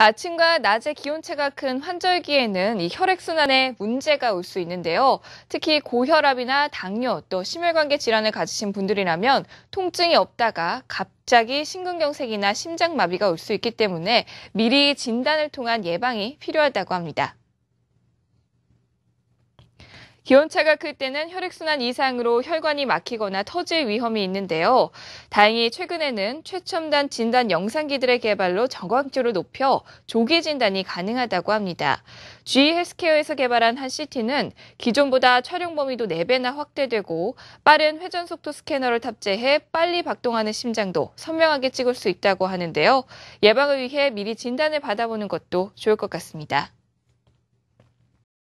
아침과 낮의 기온차가 큰 환절기에는 이 혈액순환에 문제가 올 수 있는데요. 특히 고혈압이나 당뇨 또 심혈관계 질환을 가지신 분들이라면 통증이 없다가 갑자기 심근경색이나 심장마비가 올 수 있기 때문에 미리 진단을 통한 예방이 필요하다고 합니다. 기온차가 클 때는 혈액순환 이상으로 혈관이 막히거나 터질 위험이 있는데요. 다행히 최근에는 최첨단 진단 영상기들의 개발로 정확도를 높여 조기 진단이 가능하다고 합니다. GE 헬스케어에서 개발한 한 CT는 기존보다 촬영 범위도 4배나 확대되고 빠른 회전 속도 스캐너를 탑재해 빨리 박동하는 심장도 선명하게 찍을 수 있다고 하는데요. 예방을 위해 미리 진단을 받아보는 것도 좋을 것 같습니다.